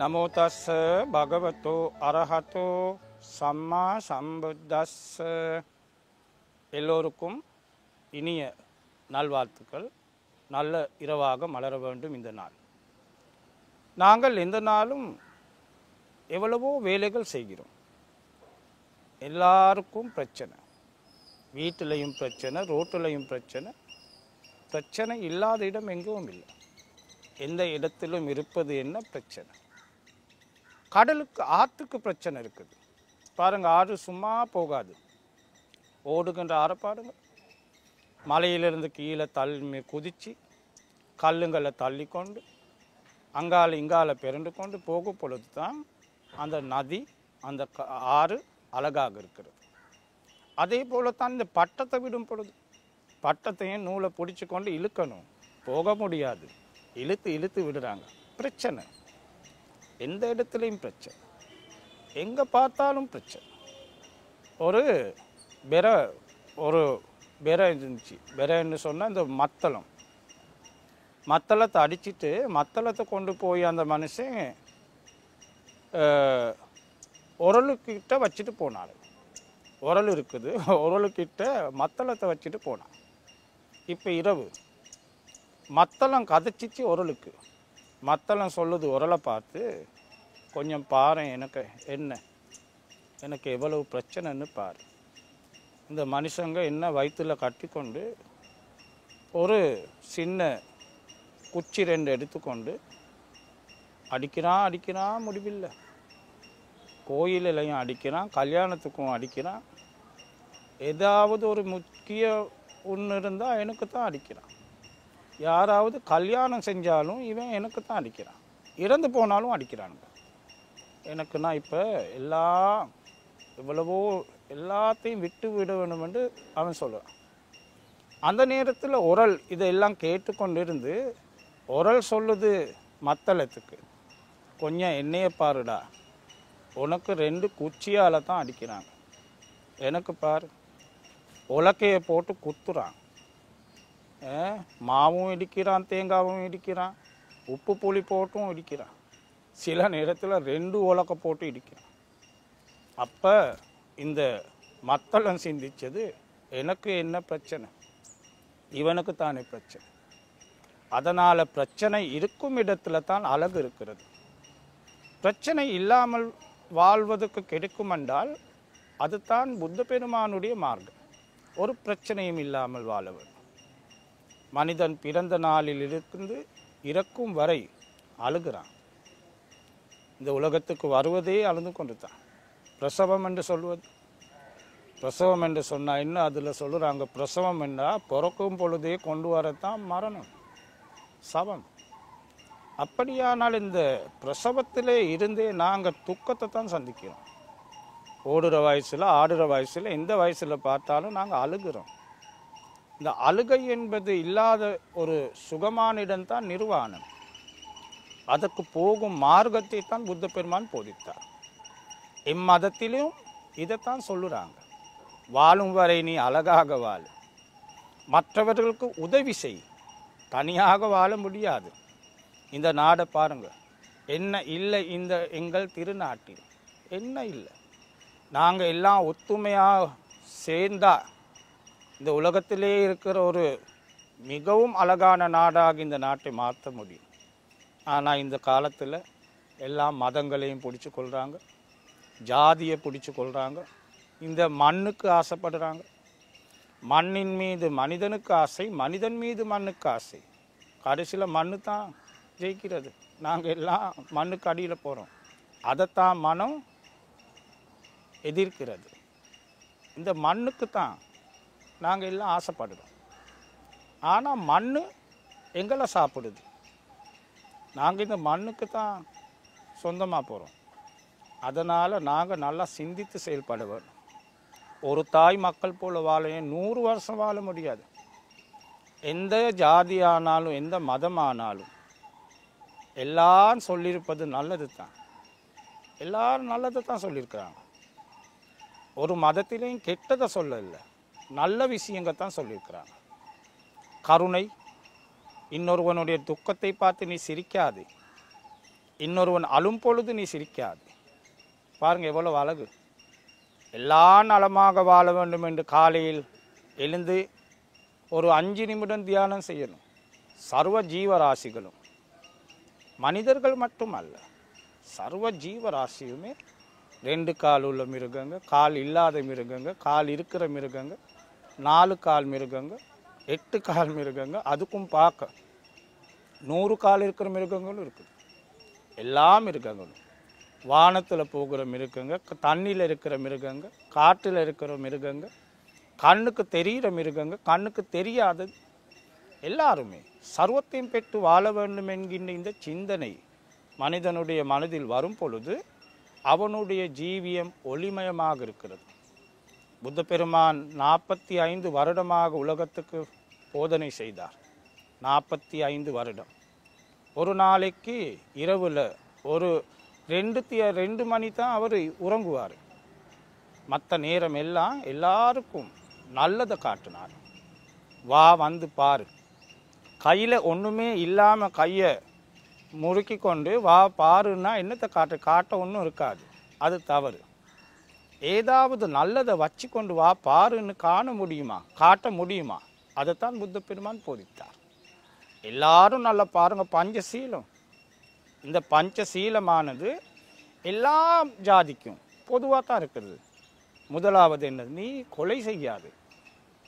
නමෝ තස්ස භගවතු அரහතු சම්மா சம்புத்தஸ் எல்லோருக்கும் இனிய நல்வாழ்த்துக்கள் நல்ல இரவாக மலர வேண்டும் இந்த நாள் நாங்கள் எந்த நாளும் எவ்வளவோ வேலைகள் செய்கிறோம் எல்லாருக்கும் பிரச்சனை வீட்டிலையும் பிரச்சனை ரோட்டிலையும் பிரச்சனை பிரச்சனை இல்லாத இடம் எங்கேயும் இல்லை எந்த இடத்திலும் இருப்பது என்ன பிரச்சனை கடலுக்கு ஆற்றுக்கு பிரச்சனை இருக்குது பாருங்கள் ஆறு சும்மா போகாது ஓடுகின்ற ஆற பாருங்க மலையிலிருந்து கீழே தள்ளி குதித்து கல்லுங்களை தள்ளி கொண்டு அங்கால இங்கால பிறண்டு கொண்டு போகும் பொழுது தான் அந்த நதி அந்த ஆறு அழகாக இருக்கிறது அதே போல் தான் இந்த பட்டத்தை விடும் பொழுது பட்டத்தையும் நூலை பிடிச்சி கொண்டு இழுக்கணும் போக முடியாது இழுத்து இழுத்து விடுறாங்க பிரச்சனை எந்த இடத்துலையும் பிரச்சனை எங்கே பார்த்தாலும் பிரச்சனை ஒரு பெற ஒரு பெற இருந்துச்சு பெறன்னு சொன்னால் இந்த மத்தளம் மத்தளத்தை அடிச்சுட்டு மத்தளத்தை கொண்டு போய் அந்த மனுஷன் உரலுக்கிட்ட வச்சுட்டு போனார் உரல் இருக்குது உரலுக்கிட்ட மத்தளத்தை வச்சுட்டு போனான் இப்போ இரவு மத்தளம் கதைச்சிச்சு உரலுக்கு மத்தளம் சொல்லுது உரலை பார்த்து கொஞ்சம் பாரு எனக்கு என்ன எனக்கு எவ்வளவு பிரச்சனைன்னு பாரு இந்த மனுஷங்க என்ன வயிற்றில் கட்டிக்கொண்டு ஒரு சின்ன குச்சி ரெண்டு எடுத்துக்கொண்டு அடிக்கிறான் அடிக்கிறான் முடிவில்லை கோயிலையும் அடிக்கிறான் கல்யாணத்துக்கும் அடிக்கிறான் ஏதாவது ஒரு முக்கிய ஒன்று இருந்தால் எனக்கு தான் அடிக்கிறான் யாராவது கல்யாணம் செஞ்சாலும் இவன் எனக்கு தான் அடிக்கிறான் இறந்து போனாலும் அடிக்கிறானுங்க நான் இப்போ எல்லா இவ்வளவோ எல்லாத்தையும் விட்டு விட வேணும் என்று அவன் சொல்லுவான் அந்த நேரத்தில் உரல் இதெல்லாம் கேட்டுக்கொண்டிருந்து உரல் சொல்லுது மத்தளத்துக்கு கொஞ்சம் என்னைய பாருடா உனக்கு ரெண்டு குச்சியால் தான் அடிக்கிறாங்க எனக்கு பார் உலக்கையை போட்டு குத்துறான் மாவும் இடிக்கிறான் தேங்காவும் இடிக்கிறான் உப்பு புளி போட்டும் இடிக்கிறான் சில நேரத்தில் ரெண்டு உலக்க போட்டு இடிக்கிறான் அப்போ இந்த மத்தளம் சிந்தித்தது எனக்கு என்ன பிரச்சனை இவனுக்கு தானே பிரச்சனை அதனால் பிரச்சனை இருக்கும் இடத்துல தான் அழகு இருக்கிறது பிரச்சனை இல்லாமல் வாழ்வதற்கு கிடைக்கும் என்றால் அதுதான் புத்த பெருமானுடைய மார்க்கம் ஒரு பிரச்சனையும் இல்லாமல் வாழ மனிதன் பிறந்த நாளில் இருந்து இறக்கும் வரை அழுகிறான் இந்த உலகத்துக்கு வருவதே அழுது கொண்டு தான் பிரசவம் என்று சொல்வது பிரசவம் என்று சொன்னால் இன்னும் அதில் சொல்லுறாங்க பிரசவம் என்றால் பிறக்கும் பொழுதே கொண்டு வரத்தான் மரணம் சவம் அப்படியானால் இந்த பிரசவத்திலே இருந்தே நாங்கள் துக்கத்தை தான் சந்திக்கிறோம் ஓடுற வயசில் ஆடுற வயசில் எந்த வயசில் பார்த்தாலும் நாங்கள் அழுகிறோம் இந்த அழுகை என்பது இல்லாத ஒரு சுகமான இடம்தான் நிர்வாணம் அதற்கு போகும் மார்க்கத்தை தான் புத்த பெருமான் போதித்தார் இம்மதத்திலும் இதைத்தான் சொல்லுறாங்க வாழும் வரை நீ அழகாக வாழ் மற்றவர்களுக்கு உதவி செய் தனியாக வாழ முடியாது இந்த நாடை பாருங்க என்ன இல்லை இந்த எங்கள் திருநாட்டில் என்ன இல்லை நாங்கள் எல்லாம் ஒத்துமையாக சேர்ந்தால் இந்த உலகத்திலே இருக்கிற ஒரு மிகவும் அழகான நாடாக இந்த நாட்டை மாற்ற முடியும் ஆனால் இந்த காலத்தில் எல்லா மதங்களையும் பிடிச்சி கொள்கிறாங்க ஜாதியை பிடிச்சி கொள்கிறாங்க இந்த மண்ணுக்கு ஆசைப்படுறாங்க மண்ணின் மீது மனிதனுக்கு ஆசை மனிதன் மீது மண்ணுக்கு ஆசை கடைசியில் மண்ணு தான் ஜெயிக்கிறது நாங்கள் எல்லாம் மண்ணுக்கு அடியில் போகிறோம் அதைத்தான் மனம் எதிர்க்கிறது இந்த மண்ணுக்கு தான் நாங்கள் எல்லாம் ஆசைப்படுறோம் ஆனால் மண் எங்களை சாப்பிடுது நாங்கள் இந்த மண்ணுக்கு தான் சொந்தமாக போகிறோம் அதனால் நாங்கள் நல்லா சிந்தித்து செயல்படுவோம் ஒரு தாய் மக்கள் போல் வாழையும் நூறு வருஷம் வாழ முடியாது எந்த ஜாதி ஆனாலும் எந்த மதம் ஆனாலும் எல்லாரும் சொல்லியிருப்பது நல்லது தான் எல்லாரும் நல்லது தான் சொல்லியிருக்கிறாங்க ஒரு மதத்திலையும் கெட்டதை சொல்லலை நல்ல விஷயங்கள் தான் சொல்லியிருக்கிறாங்க கருணை இன்னொருவனுடைய துக்கத்தை பார்த்து நீ சிரிக்காது இன்னொருவன் அழும் பொழுது நீ சிரிக்காது பாருங்கள் எவ்வளோ அழகு எல்லா நலமாக வாழ வேண்டும் என்று காலையில் எழுந்து ஒரு அஞ்சு நிமிடம் தியானம் செய்யணும் சர்வ ஜீவராசிகளும் மனிதர்கள் மட்டுமல்ல சர்வ ஜீவராசியுமே ரெண்டு கால் உள்ள மிருகங்க கால் இல்லாத மிருகங்க கால் இருக்கிற மிருகங்க நாலு கால் மிருகங்க எட்டு கால் மிருகங்க அதுக்கும் பார்க்க நூறு கால் இருக்கிற மிருகங்களும் இருக்குது எல்லா மிருகங்களும் வானத்தில் போகிற மிருகங்க தண்ணியில் இருக்கிற மிருகங்க காட்டில் இருக்கிற மிருகங்க கண்ணுக்கு தெரிகிற மிருகங்க கண்ணுக்கு தெரியாதது எல்லாருமே சர்வத்தையும் பெற்று வாழ வேண்டும் என்கின்ற இந்த சிந்தனை மனிதனுடைய மனதில் வரும் பொழுது அவனுடைய ஜீவியம் ஒளிமயமாக இருக்கிறது புத்த பெருமான் நாற்பத்தி ஐந்து வருடமாக உலகத்துக்கு போதனை செய்தார் நாற்பத்தி ஐந்து வருடம் ஒரு நாளைக்கு இரவில் ஒரு ரெண்டு ரெண்டு மணி தான் அவர் உறங்குவார் மற்ற நேரம் எல்லாம் எல்லாருக்கும் நல்லதை காட்டினார் வா வந்து பார் கையில் ஒன்றுமே இல்லாமல் கையை முறுக்கி கொண்டு வா பாருன்னா என்னத்தை காட்டு காட்ட ஒன்றும் இருக்காது அது தவறு ஏதாவது நல்லதை வச்சு கொண்டு வா பாருன்னு காண முடியுமா காட்ட முடியுமா அதைத்தான் புத்த பெருமான் போதித்தார் எல்லாரும் நல்லா பாருங்கள் பஞ்சசீலம் இந்த பஞ்சசீலமானது எல்லா ஜாதிக்கும் பொதுவாக தான் இருக்கிறது முதலாவது என்னது நீ கொலை செய்யாது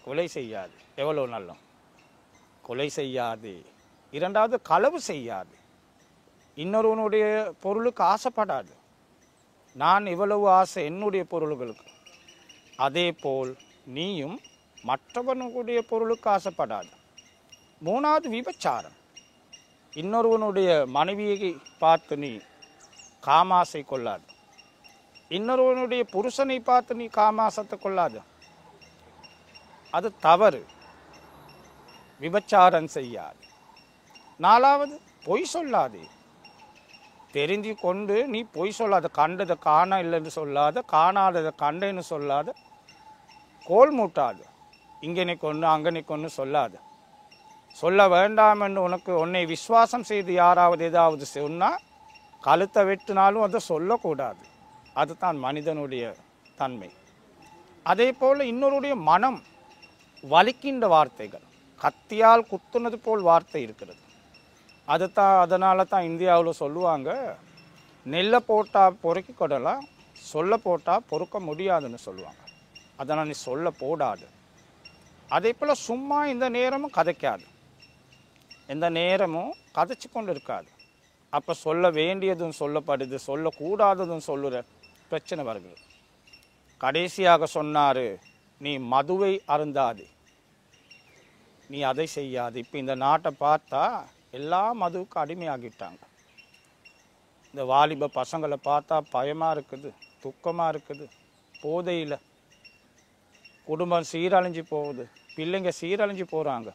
கொலை செய்யாது எவ்வளோ நல்லம் கொலை செய்யாது இரண்டாவது களவு செய்யாது இன்னொருவனுடைய பொருளுக்கு ஆசைப்படாது நான் இவ்வளவு ஆசை என்னுடைய பொருள்களுக்கு அதே போல் நீயும் மற்றவனுடைய பொருளுக்கு ஆசைப்படாது மூணாவது விபச்சாரம் இன்னொருவனுடைய மனைவியை பார்த்து நீ காமாசை கொள்ளாது இன்னொருவனுடைய புருஷனை பார்த்து நீ காமாசத்தை கொள்ளாது அது தவறு விபச்சாரம் செய்யாது நாலாவது பொய் சொல்லாதே தெரிந்து கொண்டு நீ பொய் சொல்லாத கண்டதை காண இல்லைன்னு சொல்லாத காணாததை கண்டேன்னு சொல்லாத கோல் மூட்டாது இங்கே நீ கொன்று அங்கே நீ கொன்று சொல்லாது சொல்ல வேண்டாம் என்று உனக்கு உன்னை விஸ்வாசம் செய்து யாராவது ஏதாவது சொன்னால் கழுத்தை வெட்டினாலும் அதை சொல்லக்கூடாது அதுதான் மனிதனுடைய தன்மை அதே போல் இன்னொருடைய மனம் வலிக்கின்ற வார்த்தைகள் கத்தியால் குத்துனது போல் வார்த்தை இருக்கிறது அதை தான் அதனால தான் இந்தியாவில் சொல்லுவாங்க நெல்லை போட்டால் பொறுக்கி கொடலாம் சொல்ல போட்டால் பொறுக்க முடியாதுன்னு சொல்லுவாங்க அதனால் நீ சொல்ல போடாது அதே போல் சும்மா இந்த நேரமும் கதைக்காது எந்த நேரமும் கதைச்சு கொண்டு இருக்காது அப்போ சொல்ல வேண்டியதும் சொல்லப்படுது சொல்லக்கூடாததும் சொல்லுற பிரச்சனை வருது கடைசியாக சொன்னார் நீ மதுவை அருந்தாது நீ அதை செய்யாது இப்போ இந்த நாட்டை பார்த்தா எல்லா மதுவுக்கும் அடிமையாகிட்டாங்க இந்த வாலிப பசங்களை பார்த்தா பயமாக இருக்குது துக்கமாக இருக்குது போதையில் குடும்பம் சீரழிஞ்சு போகுது பிள்ளைங்க சீரழிஞ்சு போகிறாங்க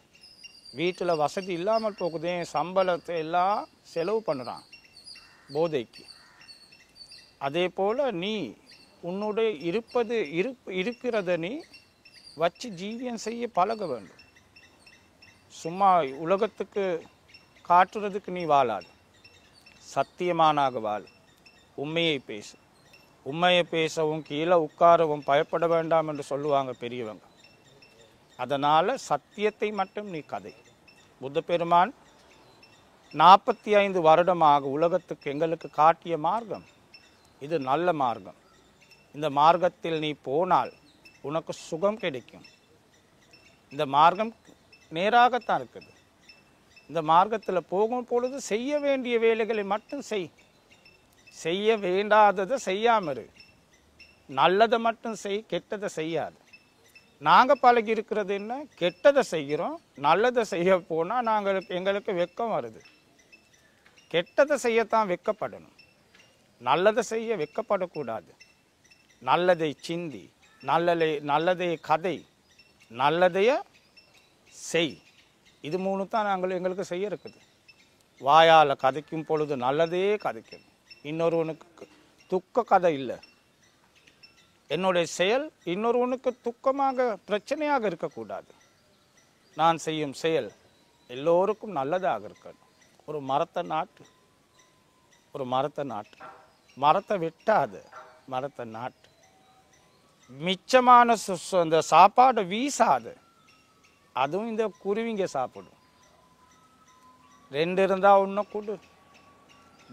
வீட்டில் வசதி இல்லாமல் போகுது சம்பளத்தை எல்லாம் செலவு பண்ணுறான் போதைக்கு அதே போல் நீ உன்னுடைய இருப்பது இருப் இருக்கிறத நீ வச்சு ஜீவியம் செய்ய பழக வேண்டும் சும்மா உலகத்துக்கு காட்டுறதுக்கு நீ வாழாது சத்தியமானாக வாழ் உண்மையை பேசு உண்மையை பேசவும் கீழே உட்காரவும் பயப்பட வேண்டாம் என்று சொல்லுவாங்க பெரியவங்க அதனால் சத்தியத்தை மட்டும் நீ கதை புத்த பெருமான் நாற்பத்தி ஐந்து வருடமாக உலகத்துக்கு எங்களுக்கு காட்டிய மார்க்கம் இது நல்ல மார்க்கம் இந்த மார்க்கத்தில் நீ போனால் உனக்கு சுகம் கிடைக்கும் இந்த மார்க்கம் நேராகத்தான் இருக்குது இந்த மார்க்கத்தில் போகும் பொழுது செய்ய வேண்டிய வேலைகளை மட்டும் செய் செய்ய வேண்டாததை செய்யாமல் இரு நல்லதை மட்டும் செய் கெட்டதை செய்யாது நாங்கள் பழகி இருக்கிறது என்ன கெட்டதை செய்கிறோம் நல்லதை செய்ய போனால் நாங்களுக்கு எங்களுக்கு வெக்கம் வருது கெட்டதை செய்யத்தான் வெக்கப்படணும் நல்லதை செய்ய வெக்கப்படக்கூடாது நல்லதை சிந்தி நல்லதை நல்லதை கதை நல்லதைய செய் இது மூணு தான் நாங்கள் எங்களுக்கு செய்ய இருக்குது வாயால் கதைக்கும் பொழுது நல்லதே கதைக்கும் இன்னொருவனுக்கு துக்க கதை இல்லை என்னுடைய செயல் இன்னொருவனுக்கு துக்கமாக பிரச்சனையாக இருக்கக்கூடாது நான் செய்யும் செயல் எல்லோருக்கும் நல்லதாக இருக்கணும் ஒரு மரத்தை நாட்டு ஒரு மரத்தை நாட்டு மரத்தை வெட்டாது மரத்தை நாட்டு மிச்சமான அந்த சாப்பாடு வீசாது அதுவும் இந்த குருவிங்க சாப்பிடும் ரெண்டு இருந்தால் ஒன்றும் கொடு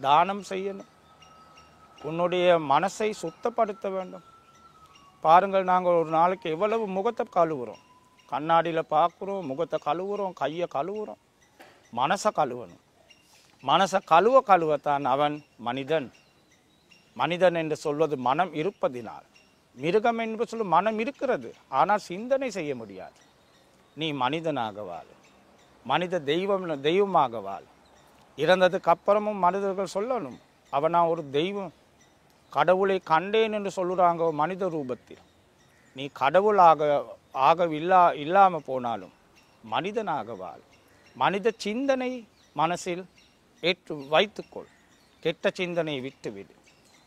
தானம் செய்யணும் உன்னுடைய மனசை சுத்தப்படுத்த வேண்டும் பாருங்கள் நாங்கள் ஒரு நாளைக்கு எவ்வளவு முகத்தை கழுவுறோம் கண்ணாடியில் பார்க்குறோம் முகத்தை கழுவுறோம் கையை கழுவுறோம் மனசை கழுவணும் மனசை கழுவ கழுவத்தான் அவன் மனிதன் மனிதன் என்று சொல்வது மனம் இருப்பதினால் மிருகம் என்று சொல்லும் மனம் இருக்கிறது ஆனால் சிந்தனை செய்ய முடியாது நீ மனிதனாக மனித தெய்வம் தெய்வமாக இறந்ததுக்கு அப்புறமும் மனிதர்கள் சொல்லணும் அவன் நான் ஒரு தெய்வம் கடவுளை கண்டேன் என்று சொல்லுறாங்க மனித ரூபத்தில் நீ கடவுளாக ஆகவில்லா இல்லாமல் போனாலும் மனிதனாக மனித சிந்தனை மனசில் ஏற்று வைத்துக்கொள் கெட்ட சிந்தனையை விட்டுவிடு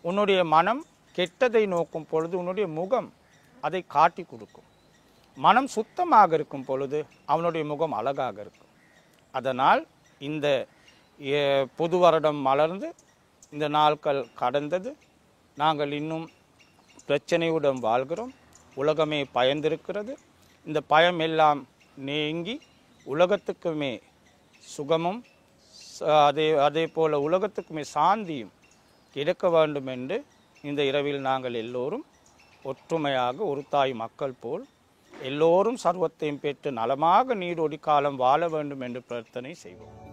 உன்னுடைய மனம் கெட்டதை நோக்கும் பொழுது உன்னுடைய முகம் அதை காட்டி கொடுக்கும் மனம் சுத்தமாக இருக்கும் பொழுது அவனுடைய முகம் அழகாக இருக்கும் அதனால் இந்த புது வருடம் மலர்ந்து இந்த நாட்கள் கடந்தது நாங்கள் இன்னும் பிரச்சனையுடன் வாழ்கிறோம் உலகமே பயந்திருக்கிறது இந்த பயம் எல்லாம் நீங்கி உலகத்துக்குமே சுகமும் அதே அதே போல் உலகத்துக்குமே சாந்தியும் கிடைக்க வேண்டும் என்று இந்த இரவில் நாங்கள் எல்லோரும் ஒற்றுமையாக ஒரு தாய் மக்கள் போல் எல்லோரும் சர்வத்தையும் பெற்று நலமாக நீரோடி காலம் வாழ வேண்டும் என்று பிரார்த்தனை செய்வோம்